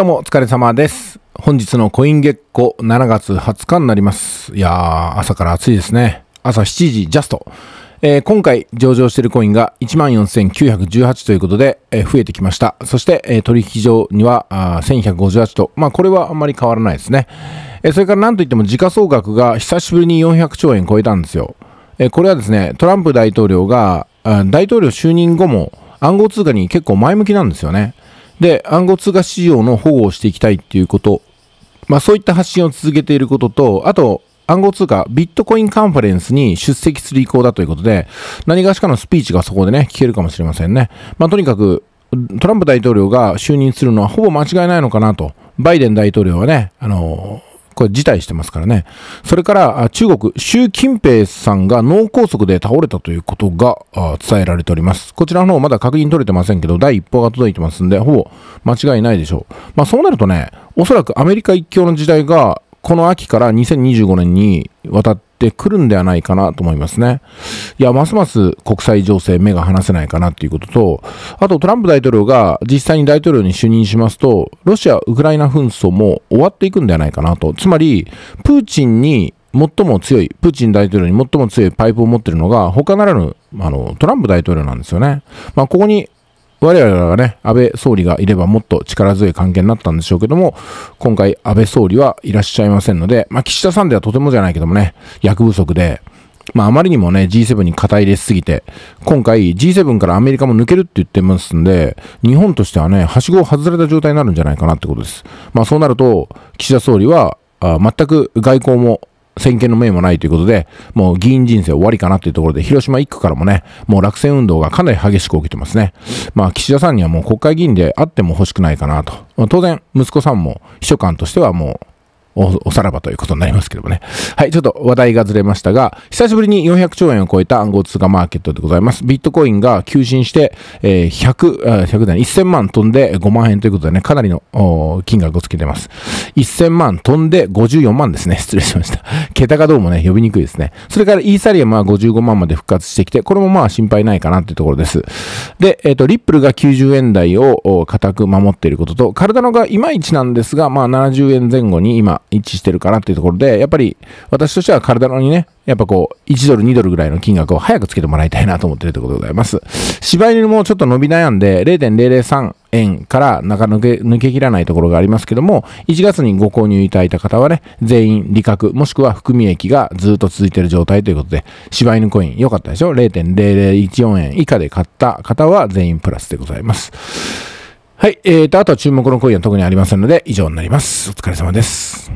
どうも、お疲れ様です。本日のコイン月光7月20日になります。いやー、朝から暑いですね。朝7時ジャスト。えー、今回上場しているコインが14,918ということで、えー、増えてきました。そして、えー、取引所にはあ1,158と、まあこれはあんまり変わらないですね。えそれからなんといっても時価総額が久しぶりに400兆円超えたんですよ。えこれはですね、トランプ大統領が大統領就任後も暗号通貨に結構前向きなんですよね。で、暗号通貨市場の保護をしていきたいっていうこと、まあそういった発信を続けていることと、あと、暗号通貨ビットコインカンファレンスに出席する意向だということで、何がしかのスピーチがそこでね、聞けるかもしれませんね。まあとにかく、トランプ大統領が就任するのはほぼ間違いないのかなと。バイデン大統領はね、あのーこれ辞退してますからね。それから中国、習近平さんが脳梗塞で倒れたということが伝えられております。こちらの方まだ確認取れてませんけど、第一報が届いてますんで、ほぼ間違いないでしょう。まあそうなるとね、おそらくアメリカ一強の時代がこの秋から2025年にわたってってくるんではないかなと思いますね。いや、ますます国際情勢目が離せないかなっていうことと、あとトランプ大統領が実際に大統領に就任しますと、ロシア・ウクライナ紛争も終わっていくんではないかなと。つまり、プーチンに最も強い、プーチン大統領に最も強いパイプを持っているのが、他ならぬ、あの、トランプ大統領なんですよね。まあ、ここに我々はね、安倍総理がいればもっと力強い関係になったんでしょうけども、今回安倍総理はいらっしゃいませんので、まあ、岸田さんではとてもじゃないけどもね、役不足で、まあ、あまりにもね、G7 に肩入れしすぎて、今回 G7 からアメリカも抜けるって言ってますんで、日本としてはね、はしごを外れた状態になるんじゃないかなってことです。まあ、そうなると、岸田総理は、あ全く外交も先見の明もないということで、もう議員人生終わりかなというところで、広島1区からもね、もう落選運動がかなり激しく起きてますね。まあ、岸田さんにはもう国会議員であっても欲しくないかなと。まあ、当然、息子さんも秘書官としてはもうおさらばということになりますけどもね。はい、ちょっと話題がずれましたが、久しぶりに400兆円を超えた暗号通貨マーケットでございます。ビットコインが急進して、えー、100、100台、1000万飛んで5万円ということでね、かなりの金額をつけてます。1000万飛んで54万ですね。失礼しました。桁がどうもね、呼びにくいですね。それからイーサリアムは55万まで復活してきて、これもまあ心配ないかなていうところです。で、えっ、ー、と、リップルが90円台を固く守っていることと、カルダノがいまいちなんですが、まあ70円前後に今、一致してるかなっていうところで、やっぱり私としては体にね、やっぱこう、1ドル、2ドルぐらいの金額を早くつけてもらいたいなと思ってるとことでございます。芝犬もちょっと伸び悩んで、0.003円からなか抜け、抜け切らないところがありますけども、1月にご購入いただいた方はね、全員利確、もしくは含み益がずっと続いている状態ということで、芝犬コイン良かったでしょ ?0.0014 円以下で買った方は全員プラスでございます。はい。えーと、あとは注目の声は特にありませんので、以上になります。お疲れ様です。